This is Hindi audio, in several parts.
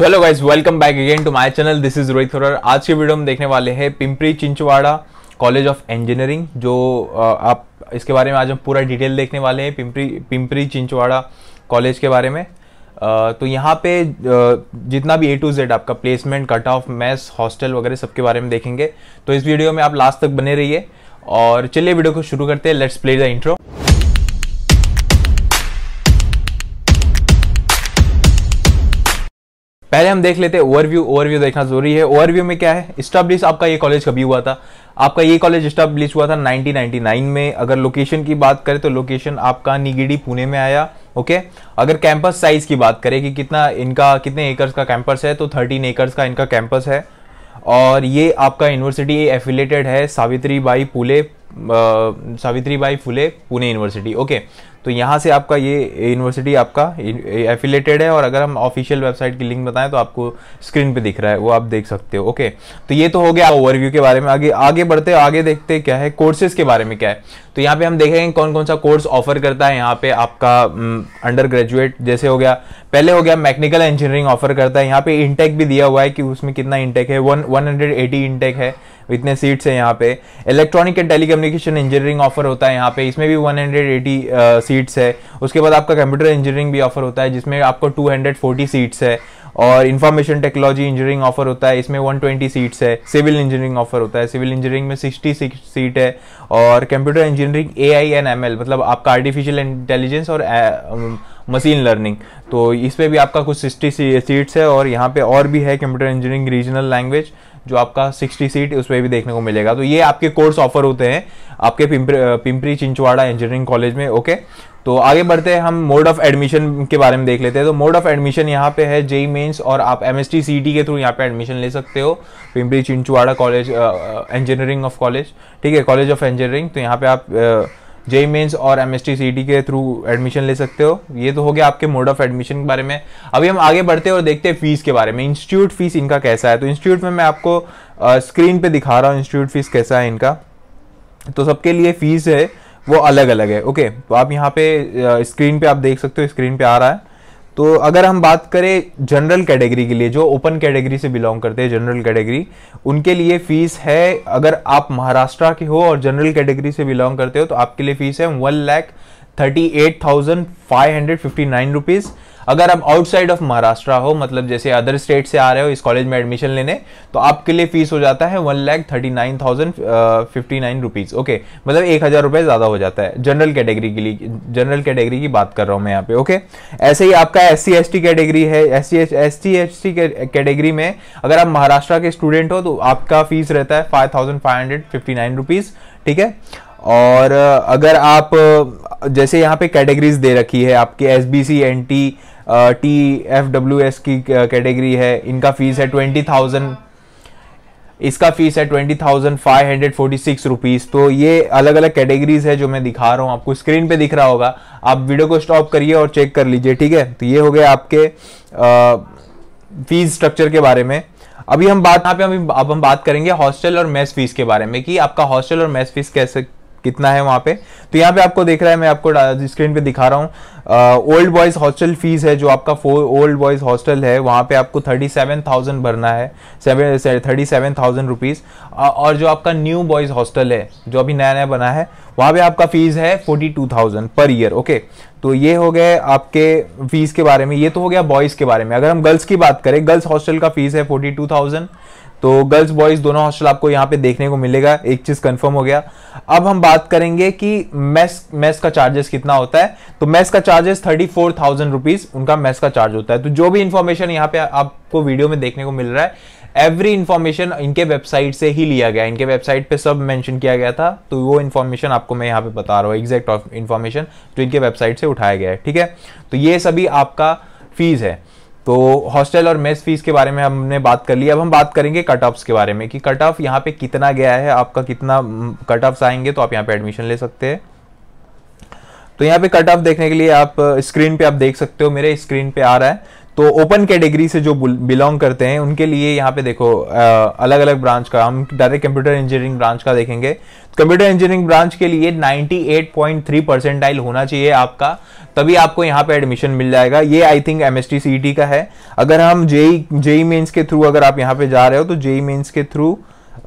so hello guys welcome back again to my channel this is Rohit Thor आज के वीडियो में देखने वाले हैं Pimpri Chinchwada college of engineering जो आप इसके बारे में आज हम पूरा डिटेल देखने वाले हैं पिंपरी पिंपरी चिंचवाड़ा कॉलेज के बारे में तो यहाँ पे जितना भी ए टू जेड आपका placement cut off maths hostel वगैरह सबके बारे में देखेंगे तो इस वीडियो में आप लास्ट तक बने रहिए और चलिए वीडियो को शुरू करते हैं लेट्स प्ले द इंट्रो पहले हम देख लेते हैं ओवरव्यू ओवरव्यू देखना जरूरी है ओवरव्यू में क्या है स्टाब्लिश आपका ये कॉलेज कभी हुआ था आपका ये कॉलेज स्टाब्लिश हुआ था 1999 में अगर लोकेशन की बात करें तो लोकेशन आपका निगिडी पुणे में आया ओके अगर कैंपस साइज की बात करें कि कितना इनका कितने एकर्स का कैंपस है तो थर्टीन एकर्स का इनका कैंपस है और ये आपका यूनिवर्सिटी एफिलेटेड है सावित्री बाई पुले सावित्री बाई फुले पुणे यूनिवर्सिटी ओके तो यहाँ से आपका ये यूनिवर्सिटी आपका एफिलेटेड है और अगर हम ऑफिशियल वेबसाइट की लिंक बताएं तो आपको स्क्रीन पे दिख रहा है वो आप देख सकते हो ओके तो ये तो हो गया ओवरव्यू के बारे में आगे आगे बढ़ते आगे देखते क्या है कोर्सेज के बारे में क्या है तो यहाँ पे हम देखेंगे कौन कौन सा कोर्स ऑफर करता है यहाँ पे आपका अंडर ग्रेजुएट जैसे हो गया पहले हो गया मैकेनिकल इंजीनियरिंग ऑफर करता है यहाँ पे इंटेक भी दिया हुआ है कि उसमें कितना इंटेक है वन वन है इतने सीट्स हैं यहाँ पे electronic and telecommunication engineering offer होता है यहाँ पे इसमें भी 180 सीट्स है उसके बाद आपका कंप्यूटर इंजीनियरिंग भी ऑफर होता है जिसमें आपको 240 सीट्स है और इन्फॉर्मेशन टेक्नोलॉजी इंजीनियरिंग ऑफर होता है इसमें 120 सीट्स है सिविल इंजीनियरिंग ऑफर होता है सिविल इंजीनियरिंग में 66 सीट है और computer engineering A I and M L मतलब आपका आर्टिफिशियल इंटेलिजेंस और मशीन लर्निंग तो इस पर भी आपका कुछ सिक्सटी सीट्स है और यहाँ पे और भी है कंप्यूटर इंजीनियरिंग रीजनल लैंग्वेज जो आपका 60 सीट उसमें भी देखने को मिलेगा तो ये आपके कोर्स ऑफर होते हैं आपके पिंपरी पिंपरी चिंचवाड़ा इंजीनियरिंग कॉलेज में ओके तो आगे बढ़ते हैं हम मोड ऑफ एडमिशन के बारे में देख लेते हैं तो मोड ऑफ एडमिशन यहाँ पे है जेई मेंस और आप एम एस e के थ्रू यहाँ पे एडमिशन ले सकते हो Pimpri Chinchwada college engineering of college ठीक है कॉलेज ऑफ इंजीनियरिंग तो यहाँ पे आप uh, जे मेन्स और एम एस के थ्रू एडमिशन ले सकते हो ये तो हो गया आपके मोड ऑफ एडमिशन के बारे में अभी हम आगे बढ़ते हैं और देखते हैं फीस के बारे में इंस्टीट्यूट फीस इनका कैसा है तो इंस्टीट्यूट में मैं आपको स्क्रीन पे दिखा रहा हूँ इंस्टीट्यूट फीस कैसा है इनका तो सबके लिए फीस है वो अलग अलग है ओके तो आप यहाँ पे स्क्रीन पे आप देख सकते हो स्क्रीन पे आ रहा है तो अगर हम बात करें जनरल कैटेगरी के लिए जो ओपन कैटेगरी से बिलोंग करते हैं जनरल कैटेगरी उनके लिए फीस है अगर आप महाराष्ट्र के हो और जनरल कैटेगरी से बिलोंग करते हो तो आपके लिए फीस है one lakh thirty eight thousand five hundred fifty nine rupees अगर आप आउटसाइड ऑफ महाराष्ट्र हो मतलब जैसे अदर स्टेट से आ रहे हो इस कॉलेज में एडमिशन लेने तो आपके लिए फीस हो जाता है one lakh thirty nine thousand fifty nine rupees okay मतलब एक हज़ार रुपए ज़्यादा हो जाता है जनरल कैटेगरी के लिए जनरल कैटेगरी की बात कर रहा हूं मैं यहाँ पे ओके ऐसे ही आपका S C S T category है S C S T S T category में अगर आप महाराष्ट्र के स्टूडेंट हो तो आपका फीस रहता है five thousand five hundred fifty nine rupees ठीक है और अगर आप जैसे यहाँ पे कैटेगरीज दे रखी है आपके S B C N T T F W S की कैटेगरी है इनका फीस है ट्वेंटी थाउजेंड इसका फीस है twenty thousand five hundred forty six rupees तो ये अलग अलग कैटेगरीज है जो मैं दिखा रहा हूँ आपको स्क्रीन पे दिख रहा होगा आप वीडियो को स्टॉप करिए और चेक कर लीजिए ठीक है तो ये हो गया आपके फीस स्ट्रक्चर के बारे में अभी हम बात यहाँ पे अभी अब हम बात करेंगे हॉस्टल और मेस फीस के बारे में कि आपका हॉस्टल और मेस फीस कैसे कितना है वहां पे तो यहाँ पे आपको देख रहा है मैं आपको स्क्रीन पे दिखा रहा हूँ ओल्ड बॉयज़ हॉस्टल फीस है जो आपका ओल्ड बॉयज़ हॉस्टल है वहां पे आपको थर्टी सेवन थाउजेंड भरना है थर्टी सेवन थाउजेंड रुपीज़ और जो आपका न्यू बॉयज़ हॉस्टल है जो अभी नया नया बना है वहां पे आपका फ़ीस है forty two thousand per year okay तो ये हो गए आपके फीस के बारे में ये तो हो गया बॉयज़ के बारे में अगर हम गर्ल्स की बात करें गर्ल्स हॉस्टल का फीस है फोर्टी टू थाउजेंड तो गर्ल्स बॉयज दोनों हॉस्टल आपको यहाँ पे देखने को मिलेगा एक चीज कंफर्म हो गया अब हम बात करेंगे कि मेस मेस का चार्जेस कितना होता है तो मेस का charges thirty four thousand rupees उनका मेस का चार्ज होता है तो जो भी इंफॉर्मेशन यहाँ पे आपको वीडियो में देखने को मिल रहा है एवरी इंफॉर्मेशन इनके वेबसाइट से ही लिया गया इनके वेबसाइट पे सब मेंशन किया गया था तो वो इन्फॉर्मेशन आपको मैं यहाँ पे बता रहा हूँ एग्जैक्ट इन्फॉर्मेशन जो इनके वेबसाइट से उठाया गया है ठीक है तो ये सभी आपका फीस है तो हॉस्टल और मेस फीस के बारे में हमने बात कर ली अब हम बात करेंगे कट ऑफ्स के बारे में कि कट ऑफ यहाँ पे कितना गया है आपका कितना कट हम्म, ऑफ्स आएंगे तो आप यहाँ पे एडमिशन ले सकते हैं तो यहाँ पे कट ऑफ देखने के लिए आप स्क्रीन पे आप देख सकते हो मेरे स्क्रीन पे आ रहा है तो ओपन कैटेगरी से जो बिलोंग करते हैं उनके लिए यहाँ पे देखो अलग अलग ब्रांच का हम डायरेक्ट कंप्यूटर इंजीनियरिंग ब्रांच का देखेंगे कंप्यूटर इंजीनियरिंग ब्रांच के लिए 98.3 परसेंटाइल होना चाहिए आपका तभी आपको यहाँ पे एडमिशन मिल जाएगा ये आई थिंक एम एस का है अगर हम जेई जेई मेन्स के थ्रू अगर आप यहाँ पे जा रहे हो तो जेई मेन्स e के थ्रू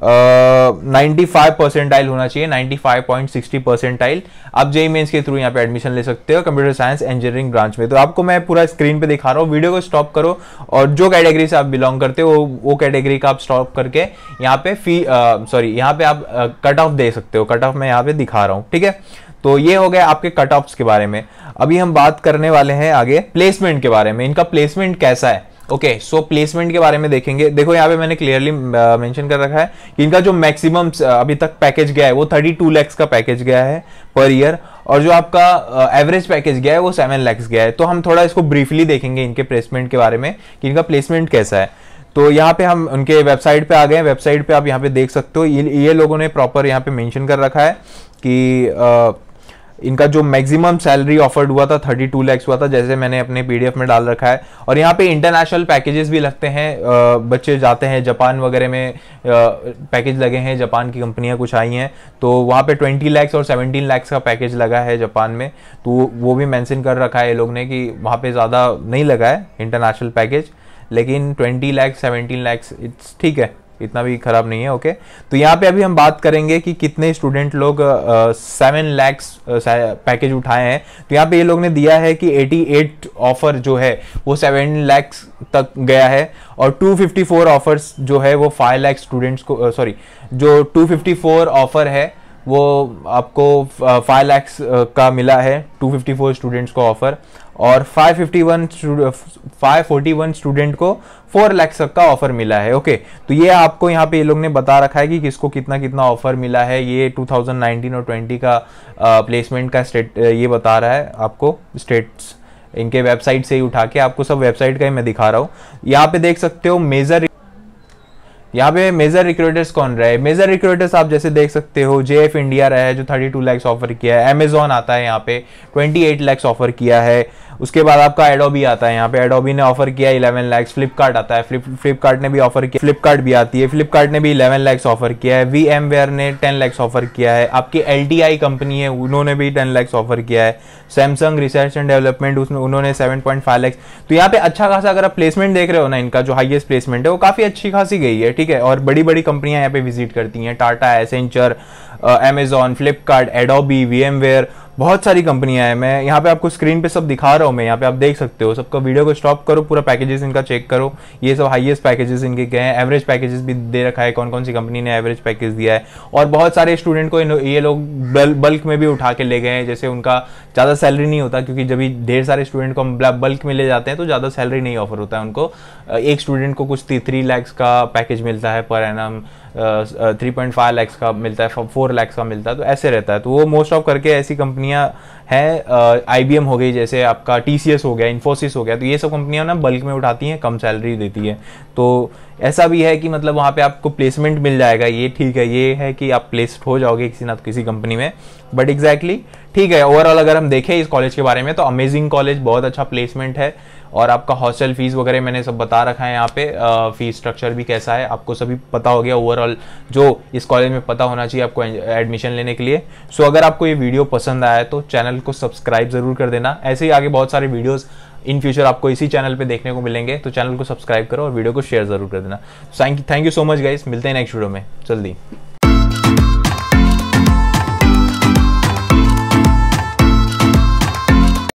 नाइन्टी फाइव परसेंटाइल होना चाहिए ninety five point sixty percentile आप जेई मेन्स के थ्रू यहाँ पे एडमिशन ले सकते हो कंप्यूटर साइंस इंजीनियरिंग ब्रांच में तो आपको मैं पूरा स्क्रीन पे दिखा रहा हूँ वीडियो को स्टॉप करो और जो कैटेगरी से आप बिलोंग करते हो वो कैटेगरी का आप स्टॉप करके यहाँ पे फी सॉरी यहाँ पे आप कट ऑफ दे सकते हो कट ऑफ मैं यहाँ पे दिखा रहा हूँ ठीक है तो ये हो गया आपके कट ऑफ्स के बारे में अभी हम बात करने वाले हैं आगे प्लेसमेंट के बारे में इनका प्लेसमेंट कैसा है ओके सो प्लेसमेंट के बारे में देखेंगे देखो यहाँ पे मैंने क्लियरली मेंशन uh, कर रखा है कि इनका जो मैक्सिमम uh, अभी तक पैकेज गया है वो 32 लैक्स का पैकेज गया है पर ईयर और जो आपका एवरेज uh, पैकेज गया है वो 7 लैक्स गया है तो हम थोड़ा इसको ब्रीफली देखेंगे इनके प्लेसमेंट के बारे में कि इनका प्लेसमेंट कैसा है तो यहाँ पे हम उनके वेबसाइट पे आ गए वेबसाइट पे आप यहाँ पे देख सकते हो ये, ये लोगों ने प्रॉपर यहाँ पे मेंशन कर रखा है कि आ, इनका जो मैक्सिमम सैलरी ऑफर्ड हुआ था 32 लैक्स हुआ था जैसे मैंने अपने पीडीएफ में डाल रखा है और यहाँ पे इंटरनेशनल पैकेजेस भी लगते हैं बच्चे जाते हैं जापान वगैरह में पैकेज लगे हैं जापान की कंपनियाँ कुछ आई हैं तो वहाँ पे 20 लैक्स और 17 लैक्स का पैकेज लगा है जापान में तो वो भी मैंसन कर रखा है ये लोग ने कि वहाँ पर ज़्यादा नहीं लगा है इंटरनेशनल पैकेज लेकिन twenty lakhs seventeen lakhs it's ठीक है इतना भी खराब नहीं है ओके तो यहाँ पे अभी हम बात करेंगे कि कितने स्टूडेंट लोग सेवन लैक्स पैकेज उठाए हैं तो यहाँ पे ये लोग ने दिया है कि 88 ऑफर जो है वो सेवन लैक्स तक गया है और 254 ऑफर्स जो है वो फाइव लैक्स स्टूडेंट्स को सॉरी जो 254 ऑफर है वो आपको फाइव लैक्स का मिला है फोर स्टूडेंट्स को ऑफर और 551 541 स्टूडेंट को 4 लाख तक का ऑफर मिला है ओके तो ये आपको यहाँ पे ये लोग ने बता रखा है कि किसको कितना कितना ऑफर मिला है ये 2019 और 20 का प्लेसमेंट uh, का स्टेट uh, ये बता रहा है आपको स्टेट्स इनके वेबसाइट से ही उठा के आपको सब वेबसाइट का ही मैं दिखा रहा हूँ यहाँ पे देख सकते हो मेजर यहाँ पे मेजर रिक्रूटर्स कौन रहे मेजर रिक्रूटर्स आप जैसे देख सकते हो जे एफ इंडिया रहा है जो 32 टू लैक्स ऑफर किया है अमेजोन आता है यहाँ पे 28 एट लैक्स ऑफर किया है उसके बाद आपका एडोबी आता है यहाँ पे एडोबी ने ऑफर किया इलेवन लैक्स फ्लिपकार्ट आता है फ्लिपकार्ट ने भी ऑफर किया फ्लिपकार्ट भी आती है फ्लिपकार्ट ने भी इलेवन लैक्स ऑफर किया है वी एम वेयर ने टेन लैक्स ऑफर किया है आपकी एल कंपनी है उन्होंने भी टेन लैक्स ऑफर किया है सैमसंग रिसर्च एंड डेवलपमेंट उसमें उन्होंने सेवन पॉइंट फाइव लैक्स तो यहाँ पे अच्छा खासा अगर आप प्लेसमेंट देख रहे हो ना इनका जो हाइएस्ट प्लेसमेंट है वो काफ़ी अच्छी खासी गई है ठीक है और बड़ी बड़ी कंपनियां यहाँ पे विजिट करती हैं Tata Accenture Amazon Flipkart Adobe VMware बहुत सारी कंपनियां हैं मैं यहाँ पे आपको स्क्रीन पे सब दिखा रहा हूँ मैं यहाँ पे आप देख सकते हो सबका वीडियो को स्टॉप करो पूरा पैकेजेस इनका चेक करो ये सब हाईएस्ट पैकेजेस इनके गए हैं एवरेज पैकेजेस भी दे रखा है कौन कौन सी कंपनी ने एवरेज पैकेज दिया है और बहुत सारे स्टूडेंट को ये लोग बल्क में भी उठा के ले गए हैं जैसे उनका ज़्यादा सैलरी नहीं होता क्योंकि जब ढेर सारे स्टूडेंट को हम बल्क में ले जाते हैं तो ज़्यादा सैलरी नहीं ऑफर होता है उनको एक स्टूडेंट को कुछ थ्री लैक्स का पैकेज मिलता है पर एन थ्री पॉइंट फाइव लैक्स का मिलता है फोर लैक्स का मिलता है तो ऐसे रहता है तो वो मोस्ट ऑफ करके ऐसी कंपनियां हैं आई बी एम हो गई जैसे आपका टी सी एस हो गया इन्फोसिस हो गया तो ये सब कंपनियां ना बल्क में उठाती हैं कम सैलरी देती है तो ऐसा भी है कि मतलब वहाँ पे आपको प्लेसमेंट मिल जाएगा ये ठीक है ये है कि आप प्लेसड हो जाओगे किसी ना किसी कंपनी में बट एग्जैक्टली ठीक है ओवरऑल अगर हम देखें इस कॉलेज के बारे में तो अमेजिंग कॉलेज बहुत अच्छा प्लेसमेंट है और आपका हॉस्टल फीस वगैरह मैंने सब बता रखा है यहाँ पे फीस स्ट्रक्चर भी कैसा है आपको सभी पता हो गया ओवरऑल जो इस कॉलेज में पता होना चाहिए आपको एडमिशन लेने के लिए सो so, अगर आपको ये वीडियो पसंद आया तो चैनल को सब्सक्राइब ज़रूर कर देना ऐसे ही आगे बहुत सारे वीडियोज़ इन फ्यूचर आपको इसी चैनल पर देखने को मिलेंगे तो चैनल को सब्सक्राइब करो और वीडियो को शेयर जरूर कर देना thank you so much guys मिलते हैं नेक्स्ट वीडियो में जल्दी